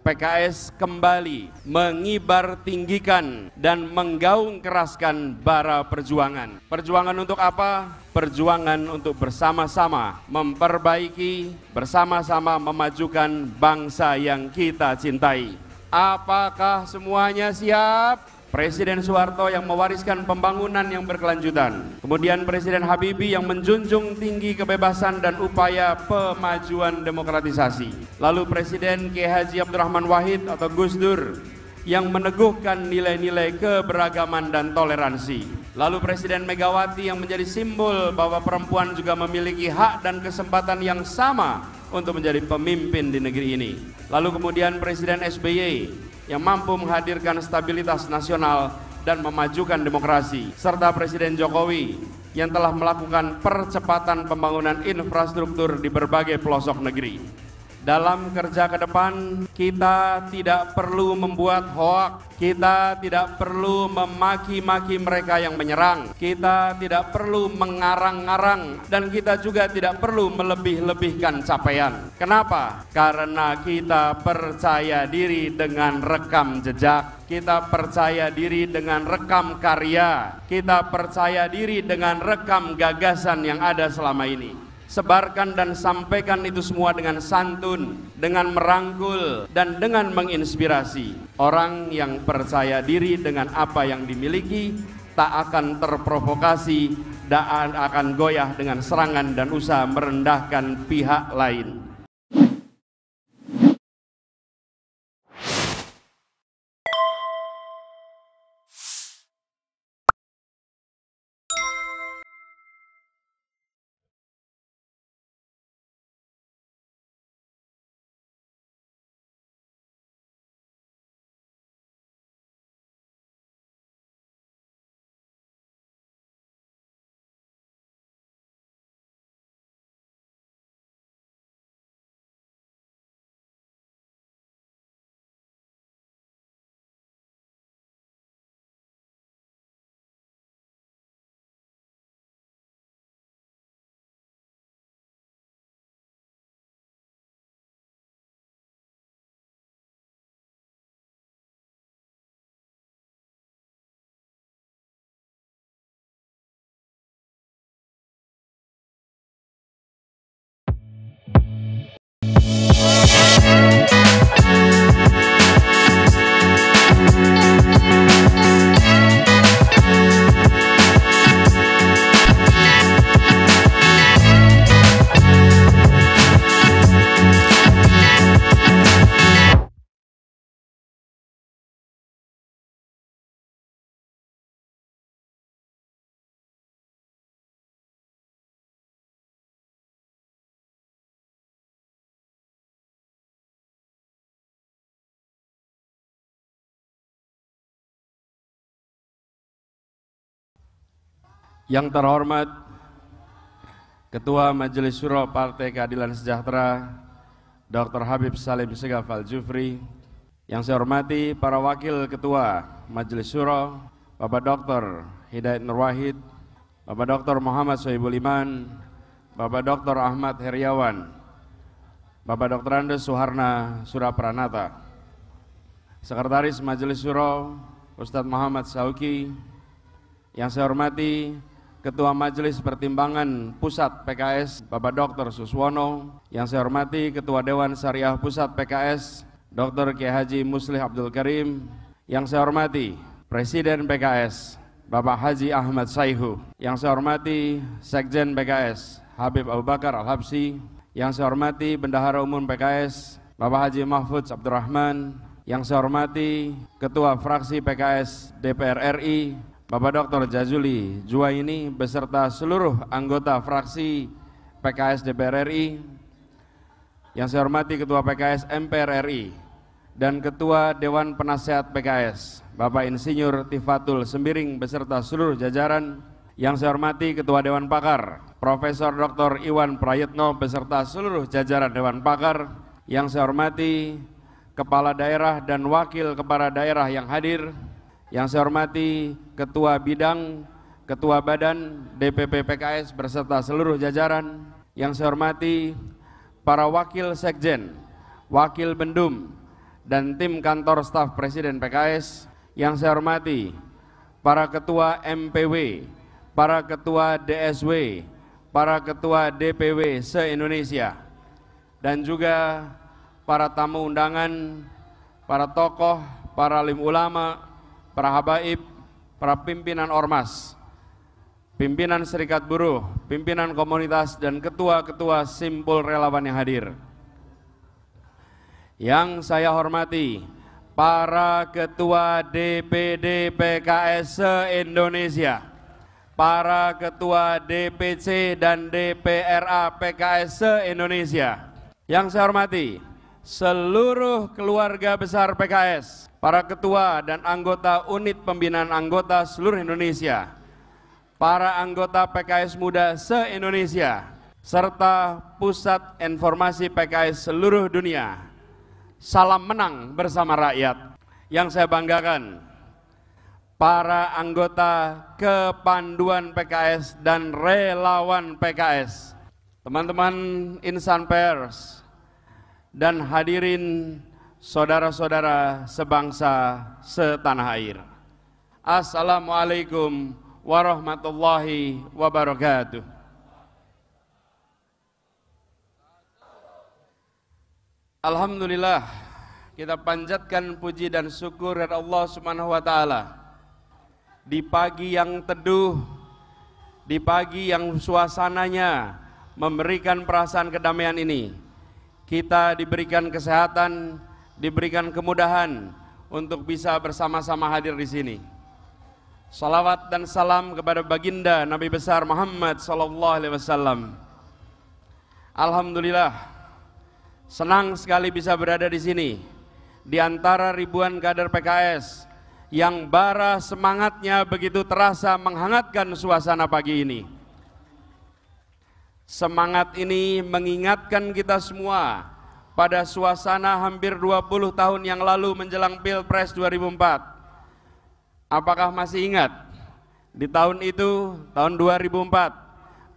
PKS kembali mengibar tinggikan dan menggaung keraskan bara perjuangan. Perjuangan untuk apa? Perjuangan untuk bersama-sama memperbaiki, bersama-sama memajukan bangsa yang kita cintai. Apakah semuanya siap? Presiden Soeharto yang mewariskan pembangunan yang berkelanjutan. Kemudian Presiden Habibie yang menjunjung tinggi kebebasan dan upaya pemajuan demokratisasi. Lalu Presiden KH Abdurrahman Wahid atau Gus Dur yang meneguhkan nilai-nilai keberagaman dan toleransi. Lalu Presiden Megawati yang menjadi simbol bahwa perempuan juga memiliki hak dan kesempatan yang sama untuk menjadi pemimpin di negeri ini. Lalu kemudian Presiden SBY yang mampu menghadirkan stabilitas nasional dan memajukan demokrasi, serta Presiden Jokowi yang telah melakukan percepatan pembangunan infrastruktur di berbagai pelosok negeri. Dalam kerja ke depan, kita tidak perlu membuat hoak, kita tidak perlu memaki-maki mereka yang menyerang, kita tidak perlu mengarang-arang, dan kita juga tidak perlu melebih-lebihkan capaian. Kenapa? Karena kita percaya diri dengan rekam jejak, kita percaya diri dengan rekam karya, kita percaya diri dengan rekam gagasan yang ada selama ini. Sebarkan dan sampaikan itu semua dengan santun, dengan merangkul, dan dengan menginspirasi. Orang yang percaya diri dengan apa yang dimiliki tak akan terprovokasi dan akan goyah dengan serangan dan usaha merendahkan pihak lain. Yang terhormat Ketua Majelis Syuro Partai Keadilan Sejahtera Dr. Habib Salim Segaf Al-Jufri Yang saya hormati para Wakil Ketua Majelis Syuro Bapak Dr. Hidayat Nur Wahid Bapak Dr. Muhammad Sohibul Iman Bapak Dr. Ahmad Heriawan Bapak Dr. Andes Suharna Surapranata Sekretaris Majelis Syuro Ustadz Muhammad Sauki Yang saya hormati Ketua Majelis Pertimbangan Pusat PKS Bapak Dr. Suswono, yang saya hormati Ketua Dewan Syariah Pusat PKS Dr. Kiai Haji Muslih Abdul Karim, yang saya hormati Presiden PKS Bapak Haji Ahmad Saihu, yang saya hormati Sekjen PKS Habib Abu Bakar Al-Habsi, yang saya hormati Bendahara Umum PKS Bapak Haji Mahfudz Abdurrahman, yang saya hormati Ketua Fraksi PKS DPR RI Bapak Dr. Jazuli Juwaini beserta seluruh anggota fraksi PKS DPR RI yang saya hormati Ketua PKS MPR RI dan Ketua Dewan Penasehat PKS Bapak Insinyur Tifatul Sembiring beserta seluruh jajaran yang saya hormati Ketua Dewan Pakar Profesor Dr. Iwan Prayetno beserta seluruh jajaran Dewan Pakar yang saya hormati Kepala Daerah dan Wakil Kepala Daerah yang hadir yang saya hormati Ketua Bidang, Ketua Badan DPP PKS berserta seluruh jajaran. Yang saya hormati para Wakil Sekjen, Wakil Bendum, dan tim kantor staf Presiden PKS. Yang saya hormati para Ketua MPW, para Ketua DSW, para Ketua DPW se-Indonesia, dan juga para tamu undangan, para tokoh, para alim ulama, para habaib, para pimpinan ormas, pimpinan serikat buruh, pimpinan komunitas, dan ketua-ketua simpul relawan yang hadir. Yang saya hormati, para ketua DPD PKS se-Indonesia, para ketua DPC dan DPRA PKS se-Indonesia. Yang saya hormati, seluruh keluarga besar PKS, para ketua dan anggota unit pembinaan anggota seluruh Indonesia, para anggota PKS muda se-Indonesia, serta pusat informasi PKS seluruh dunia. Salam menang bersama rakyat. Yang saya banggakan, para anggota kepanduan PKS dan relawan PKS. Teman-teman insan pers, dan hadirin saudara-saudara sebangsa setanah air. Assalamualaikum warahmatullahi wabarakatuh. Alhamdulillah kita panjatkan puji dan syukur kepada Allah Subhanahu wa taala. Di pagi yang teduh, di pagi yang suasananya memberikan perasaan kedamaian ini kita diberikan kesehatan, diberikan kemudahan untuk bisa bersama-sama hadir di sini. Salawat dan salam kepada baginda Nabi besar Muhammad sallallahu alaihi wasallam. Alhamdulillah senang sekali bisa berada di sini di antara ribuan kader PKS yang bara semangatnya begitu terasa menghangatkan suasana pagi ini. Semangat ini mengingatkan kita semua pada suasana hampir 20 tahun yang lalu menjelang Pilpres 2004. Apakah masih ingat? Di tahun itu, tahun 2004,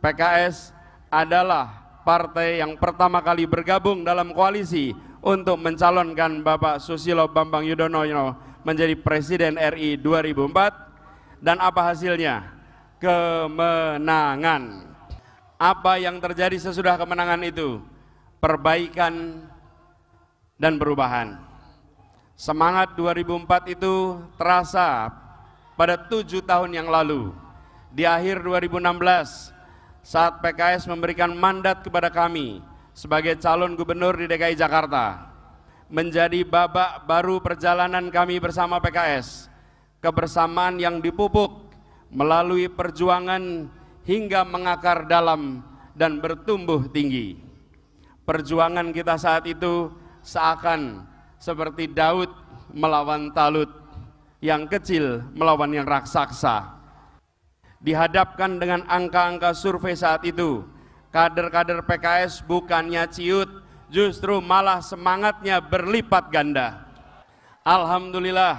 PKS adalah partai yang pertama kali bergabung dalam koalisi untuk mencalonkan Bapak Susilo Bambang Yudhoyono menjadi Presiden RI 2004 dan apa hasilnya? Kemenangan. Apa yang terjadi sesudah kemenangan itu? Perbaikan dan perubahan. Semangat 2004 itu terasa pada tujuh tahun yang lalu. Di akhir 2016, saat PKS memberikan mandat kepada kami sebagai calon gubernur di DKI Jakarta, menjadi babak baru perjalanan kami bersama PKS, kebersamaan yang dipupuk melalui perjuangan hingga mengakar dalam dan bertumbuh tinggi. Perjuangan kita saat itu seakan seperti Daud melawan Talut, yang kecil melawan yang raksasa. Dihadapkan dengan angka-angka survei saat itu, kader-kader PKS bukannya ciut, justru malah semangatnya berlipat ganda. Alhamdulillah,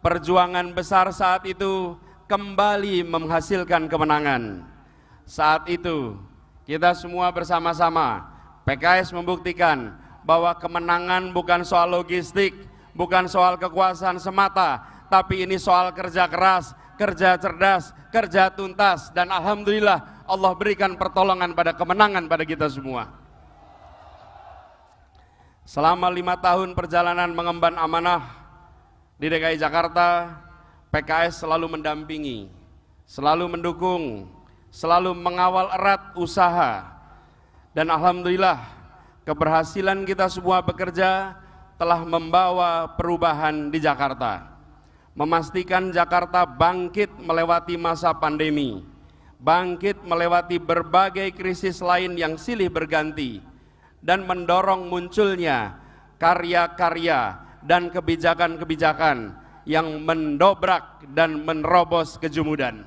perjuangan besar saat itu kembali menghasilkan kemenangan saat itu kita semua bersama-sama PKS membuktikan bahwa kemenangan bukan soal logistik, bukan soal kekuasaan semata, tapi ini soal kerja keras, kerja cerdas, kerja tuntas dan alhamdulillah Allah berikan pertolongan pada kemenangan pada kita semua. Selama lima tahun perjalanan mengemban amanah di DKI Jakarta, PKS selalu mendampingi, selalu mendukung, selalu mengawal erat usaha dan alhamdulillah keberhasilan kita semua bekerja telah membawa perubahan di Jakarta. Memastikan Jakarta bangkit melewati masa pandemi, bangkit melewati berbagai krisis lain yang silih berganti, dan mendorong munculnya karya-karya dan kebijakan-kebijakan yang mendobrak dan menerobos kejumudan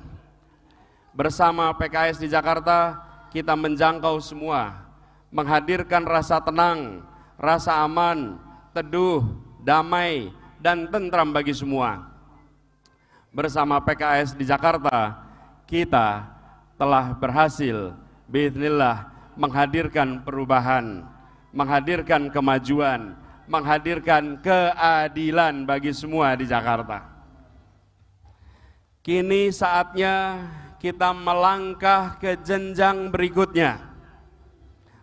bersama PKS di Jakarta kita menjangkau semua, menghadirkan rasa tenang, rasa aman, teduh, damai, dan tentram bagi semua. Bersama PKS di Jakarta, kita telah berhasil, bismillah, menghadirkan perubahan, menghadirkan kemajuan, menghadirkan keadilan bagi semua di Jakarta. Kini saatnya kita melangkah ke jenjang berikutnya.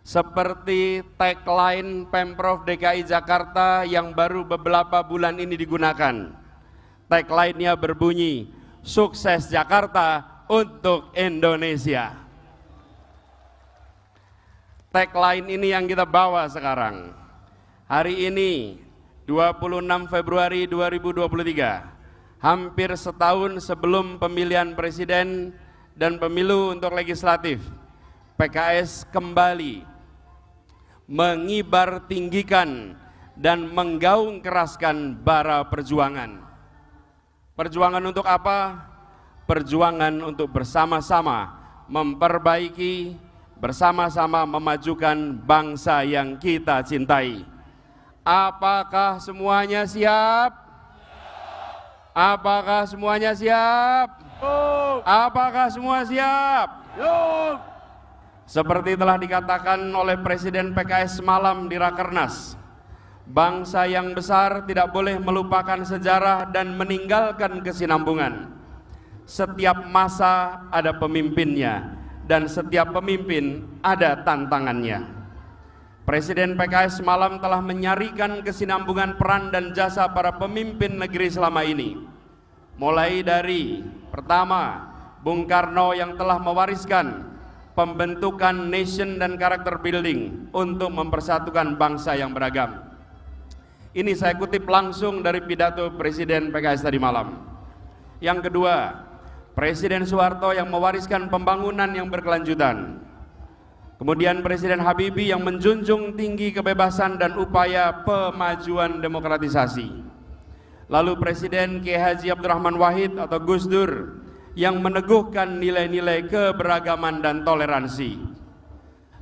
Seperti tagline Pemprov DKI Jakarta yang baru beberapa bulan ini digunakan. Tagline-nya berbunyi, sukses Jakarta untuk Indonesia. Tagline ini yang kita bawa sekarang. Hari ini 26 Februari 2023, hampir setahun sebelum pemilihan presiden dan pemilu untuk legislatif, PKS kembali mengibar tinggikan dan menggaung keraskan bara perjuangan. Perjuangan untuk apa? Perjuangan untuk bersama-sama memperbaiki, bersama-sama memajukan bangsa yang kita cintai. Apakah semuanya siap? Apakah semuanya siap? Apakah semua siap? Yuk. Seperti telah dikatakan oleh Presiden PKS semalam di Rakernas, bangsa yang besar tidak boleh melupakan sejarah dan meninggalkan kesinambungan. Setiap masa ada pemimpinnya dan setiap pemimpin ada tantangannya. Presiden PKS semalam telah menyarikan kesinambungan peran dan jasa para pemimpin negeri selama ini mulai dari pertama Bung Karno yang telah mewariskan pembentukan nation dan karakter building untuk mempersatukan bangsa yang beragam. Ini saya kutip langsung dari pidato Presiden PKS tadi malam. Yang kedua, Presiden Soeharto yang mewariskan pembangunan yang berkelanjutan. Kemudian Presiden Habibie yang menjunjung tinggi kebebasan dan upaya pemajuan demokratisasi lalu Presiden K. Haji Abdurrahman Wahid atau Gus Dur yang meneguhkan nilai-nilai keberagaman dan toleransi.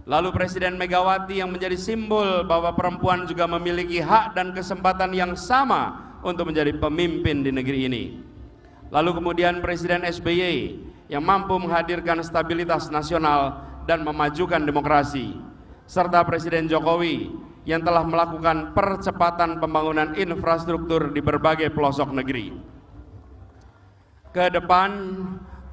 Lalu Presiden Megawati yang menjadi simbol bahwa perempuan juga memiliki hak dan kesempatan yang sama untuk menjadi pemimpin di negeri ini. Lalu kemudian Presiden SBY yang mampu menghadirkan stabilitas nasional dan memajukan demokrasi. Serta Presiden Jokowi yang telah melakukan percepatan pembangunan infrastruktur di berbagai pelosok negeri. Ke depan,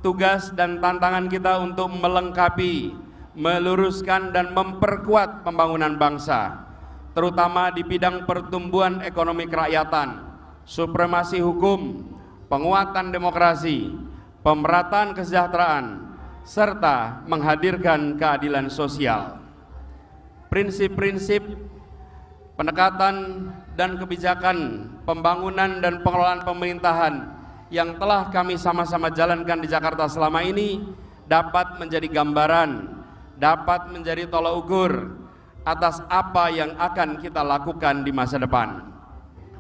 tugas dan tantangan kita untuk melengkapi, meluruskan dan memperkuat pembangunan bangsa, terutama di bidang pertumbuhan ekonomi kerakyatan, supremasi hukum, penguatan demokrasi, pemerataan kesejahteraan, serta menghadirkan keadilan sosial. Prinsip-prinsip pendekatan dan kebijakan pembangunan dan pengelolaan pemerintahan yang telah kami sama-sama jalankan di Jakarta selama ini dapat menjadi gambaran, dapat menjadi tolak ukur atas apa yang akan kita lakukan di masa depan.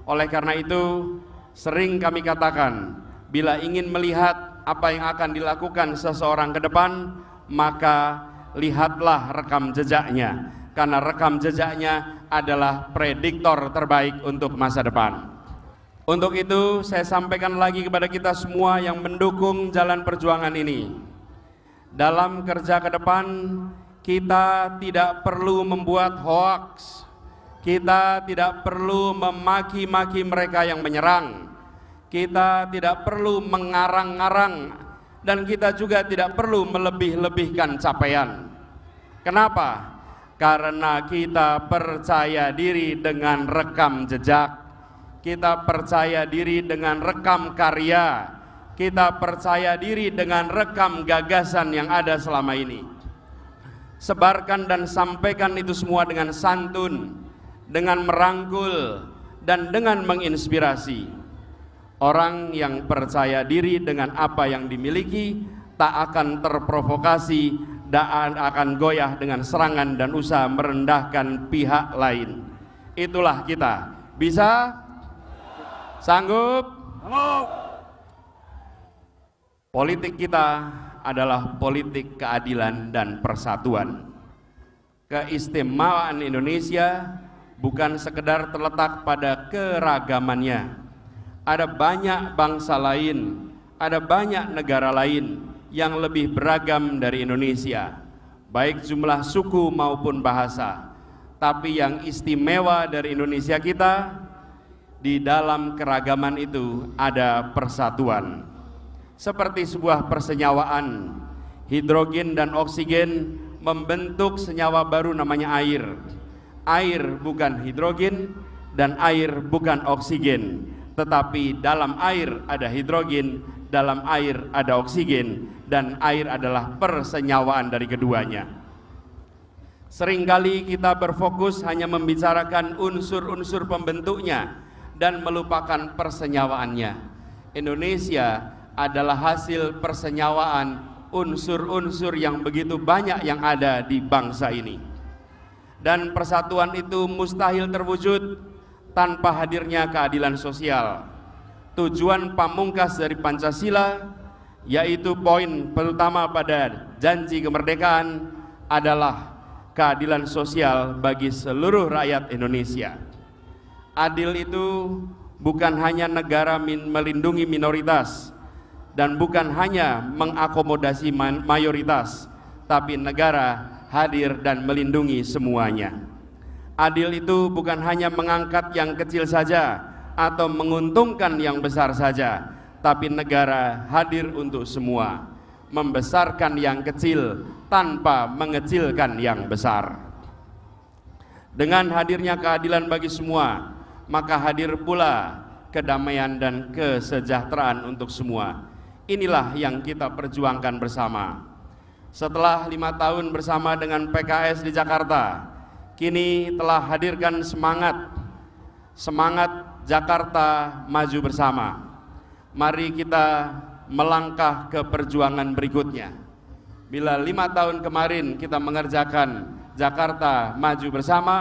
Oleh karena itu, sering kami katakan, bila ingin melihat apa yang akan dilakukan seseorang ke depan, maka lihatlah rekam jejaknya, karena rekam jejaknya adalah prediktor terbaik untuk masa depan. Untuk itu, saya sampaikan lagi kepada kita semua yang mendukung jalan perjuangan ini. Dalam kerja ke depan, kita tidak perlu membuat hoax, kita tidak perlu memaki-maki mereka yang menyerang, kita tidak perlu mengarang-arang, dan kita juga tidak perlu melebih-lebihkan capaian. Kenapa? karena kita percaya diri dengan rekam jejak, kita percaya diri dengan rekam karya, kita percaya diri dengan rekam gagasan yang ada selama ini. Sebarkan dan sampaikan itu semua dengan santun, dengan merangkul, dan dengan menginspirasi. Orang yang percaya diri dengan apa yang dimiliki tak akan terprovokasi dan akan goyah dengan serangan dan usaha merendahkan pihak lain. Itulah kita. Bisa? Sanggup? Sanggup. Politik kita adalah politik keadilan dan persatuan. Keistimewaan Indonesia bukan sekedar terletak pada keragamannya. Ada banyak bangsa lain, ada banyak negara lain yang lebih beragam dari Indonesia, baik jumlah suku maupun bahasa. Tapi yang istimewa dari Indonesia kita, di dalam keragaman itu ada persatuan. Seperti sebuah persenyawaan, hidrogen dan oksigen membentuk senyawa baru namanya air. Air bukan hidrogen dan air bukan oksigen, tetapi dalam air ada hidrogen, dalam air ada oksigen, dan air adalah persenyawaan dari keduanya. Seringkali kita berfokus hanya membicarakan unsur-unsur pembentuknya dan melupakan persenyawaannya. Indonesia adalah hasil persenyawaan unsur-unsur yang begitu banyak yang ada di bangsa ini. Dan persatuan itu mustahil terwujud tanpa hadirnya keadilan sosial. Tujuan pamungkas dari Pancasila yaitu poin pertama pada janji kemerdekaan adalah keadilan sosial bagi seluruh rakyat Indonesia. Adil itu bukan hanya negara melindungi minoritas dan bukan hanya mengakomodasi mayoritas, tapi negara hadir dan melindungi semuanya. Adil itu bukan hanya mengangkat yang kecil saja atau menguntungkan yang besar saja, tapi negara hadir untuk semua, membesarkan yang kecil tanpa mengecilkan yang besar. Dengan hadirnya keadilan bagi semua, maka hadir pula kedamaian dan kesejahteraan untuk semua. Inilah yang kita perjuangkan bersama. Setelah lima tahun bersama dengan PKS di Jakarta, kini telah hadirkan semangat, semangat Jakarta maju bersama mari kita melangkah ke perjuangan berikutnya. Bila lima tahun kemarin kita mengerjakan Jakarta maju bersama,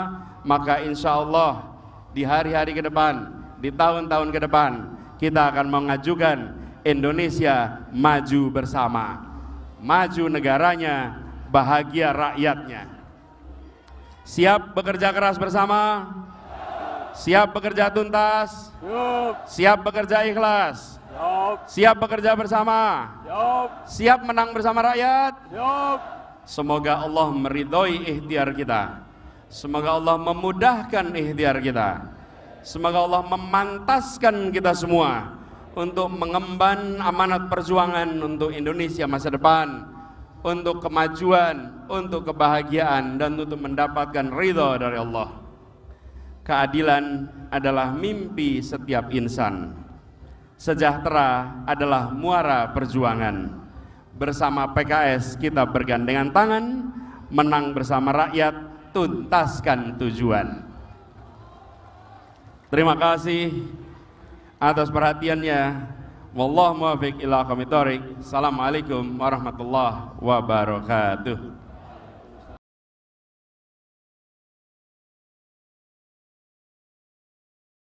maka insya Allah di hari-hari ke depan, di tahun-tahun ke depan, kita akan mengajukan Indonesia maju bersama. Maju negaranya, bahagia rakyatnya. Siap bekerja keras bersama? Siap bekerja tuntas? Siap bekerja ikhlas? Siap bekerja bersama? Siap menang bersama rakyat? Semoga Allah meridhoi ikhtiar kita. Semoga Allah memudahkan ikhtiar kita. Semoga Allah memantaskan kita semua untuk mengemban amanat perjuangan untuk Indonesia masa depan, untuk kemajuan, untuk kebahagiaan dan untuk mendapatkan ridho dari Allah. Keadilan adalah mimpi setiap insan. Sejahtera adalah muara perjuangan. Bersama PKS kita bergandengan tangan, menang bersama rakyat, tuntaskan tujuan. Terima kasih atas perhatiannya. Wallahu muwaffiq ila Assalamualaikum warahmatullahi wabarakatuh.